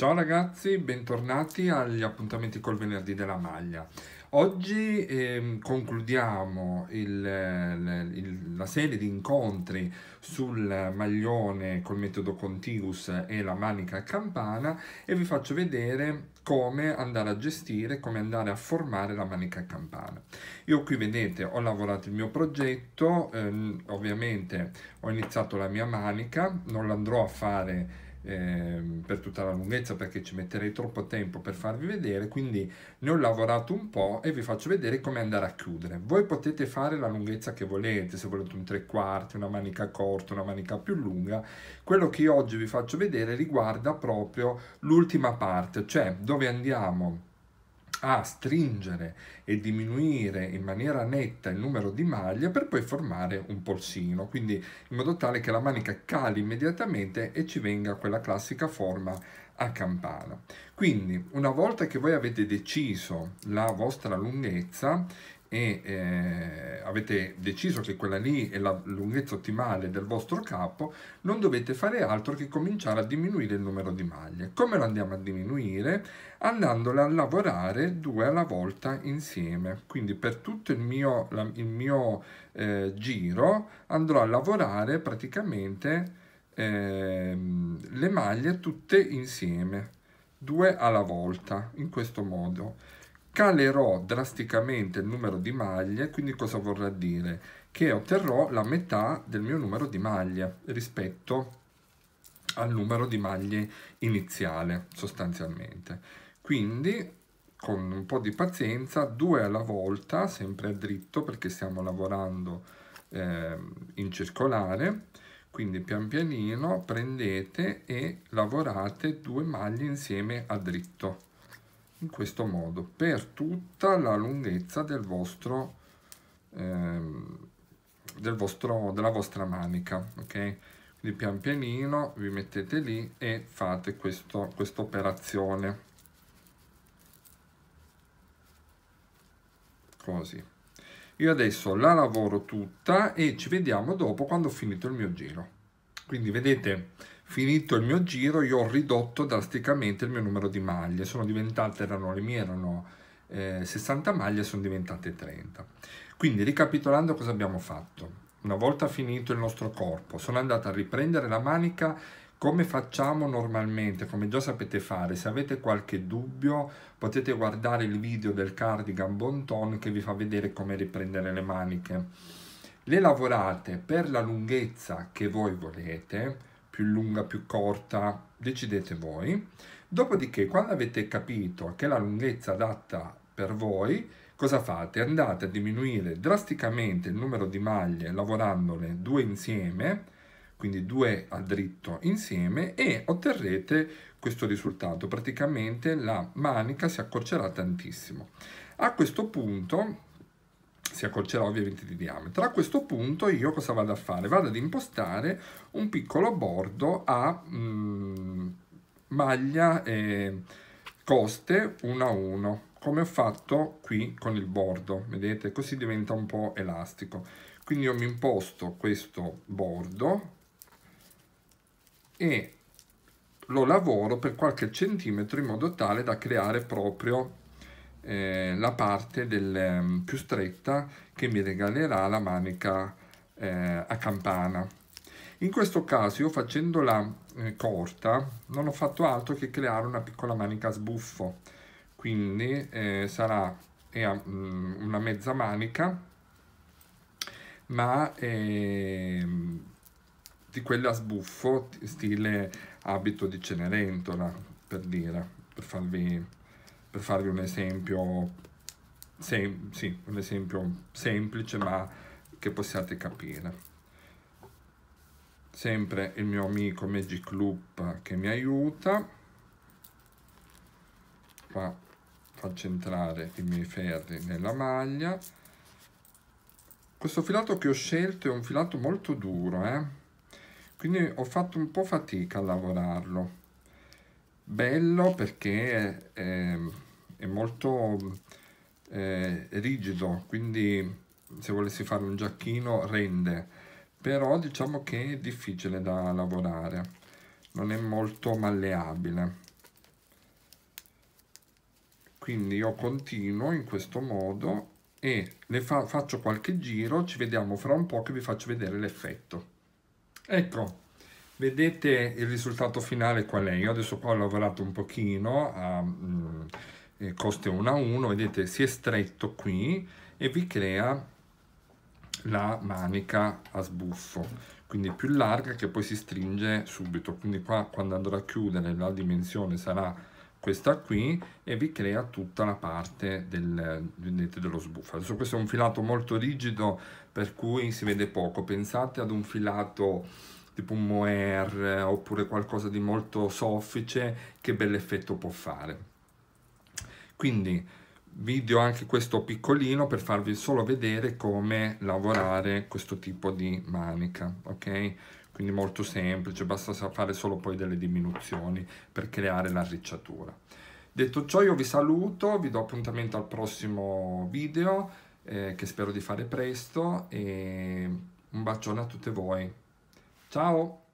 Ciao ragazzi, bentornati agli appuntamenti col venerdì della maglia. Oggi eh, concludiamo il, il, la serie di incontri sul maglione col metodo Contigus e la manica a campana e vi faccio vedere come andare a gestire, come andare a formare la manica a campana. Io qui vedete ho lavorato il mio progetto, ehm, ovviamente ho iniziato la mia manica, non l'andrò a fare eh, per tutta la lunghezza perché ci metterei troppo tempo per farvi vedere quindi ne ho lavorato un po' e vi faccio vedere come andare a chiudere voi potete fare la lunghezza che volete se volete un tre quarti, una manica corta, una manica più lunga quello che oggi vi faccio vedere riguarda proprio l'ultima parte cioè dove andiamo a stringere e diminuire in maniera netta il numero di maglie per poi formare un polsino, quindi in modo tale che la manica cali immediatamente e ci venga quella classica forma a campana. Quindi una volta che voi avete deciso la vostra lunghezza, e eh, avete deciso che quella lì è la lunghezza ottimale del vostro capo, non dovete fare altro che cominciare a diminuire il numero di maglie. Come lo andiamo a diminuire? Andandole a lavorare due alla volta insieme. Quindi per tutto il mio, la, il mio eh, giro andrò a lavorare praticamente eh, le maglie tutte insieme, due alla volta, in questo modo calerò drasticamente il numero di maglie, quindi cosa vorrà dire? Che otterrò la metà del mio numero di maglie rispetto al numero di maglie iniziale sostanzialmente. Quindi con un po' di pazienza, due alla volta, sempre a dritto perché stiamo lavorando eh, in circolare, quindi pian pianino prendete e lavorate due maglie insieme a dritto in questo modo per tutta la lunghezza del vostro, ehm, del vostro della vostra manica ok quindi pian pianino vi mettete lì e fate questo questa operazione così io adesso la lavoro tutta e ci vediamo dopo quando ho finito il mio giro quindi vedete finito il mio giro io ho ridotto drasticamente il mio numero di maglie sono diventate erano le mie erano eh, 60 maglie sono diventate 30 quindi ricapitolando cosa abbiamo fatto una volta finito il nostro corpo sono andata a riprendere la manica come facciamo normalmente, come già sapete fare, se avete qualche dubbio potete guardare il video del cardigan Bonton che vi fa vedere come riprendere le maniche. Le lavorate per la lunghezza che voi volete, più lunga, più corta, decidete voi. Dopodiché, quando avete capito che la lunghezza adatta per voi, cosa fate? Andate a diminuire drasticamente il numero di maglie lavorandole due insieme, quindi due a dritto insieme e otterrete questo risultato. Praticamente la manica si accorcerà tantissimo. A questo punto si accorcerà ovviamente di diametro. A questo punto io cosa vado a fare? Vado ad impostare un piccolo bordo a mh, mm, maglia e coste 1 a 1 come ho fatto qui con il bordo vedete così diventa un po' elastico quindi io mi imposto questo bordo e lo lavoro per qualche centimetro in modo tale da creare proprio eh, la parte del, ehm, più stretta che mi regalerà la manica eh, a campana. In questo caso io facendola eh, corta non ho fatto altro che creare una piccola manica a sbuffo, quindi eh, sarà mm, una mezza manica ma ehm, di quella a sbuffo stile abito di Cenerentola per dire, per farvi per farvi un esempio, sem sì, un esempio semplice ma che possiate capire. Sempre il mio amico Magic Loop che mi aiuta. Qua faccio entrare i miei ferri nella maglia. Questo filato che ho scelto è un filato molto duro, eh? quindi ho fatto un po' fatica a lavorarlo bello perché è, è molto è eh, rigido, quindi se volessi fare un giacchino rende, però diciamo che è difficile da lavorare, non è molto malleabile. Quindi io continuo in questo modo e le fa faccio qualche giro, ci vediamo fra un po' che vi faccio vedere l'effetto. Ecco, Vedete il risultato finale qual è? Io adesso qua ho lavorato un pochino a mh, mm, eh, coste 1 a 1, vedete si è stretto qui e vi crea la manica a sbuffo quindi più larga che poi si stringe subito quindi qua quando andrò a chiudere la dimensione sarà questa qui e vi crea tutta la parte del, vedete, dello sbuffo adesso questo è un filato molto rigido per cui si vede poco pensate ad un filato tipo un mohair eh, oppure qualcosa di molto soffice, che bell'effetto può fare. Quindi video anche questo piccolino per farvi solo vedere come lavorare questo tipo di manica, ok? Quindi molto semplice, basta fare solo poi delle diminuzioni per creare l'arricciatura. Detto ciò io vi saluto, vi do appuntamento al prossimo video eh, che spero di fare presto e un bacione a tutte voi. Ciao!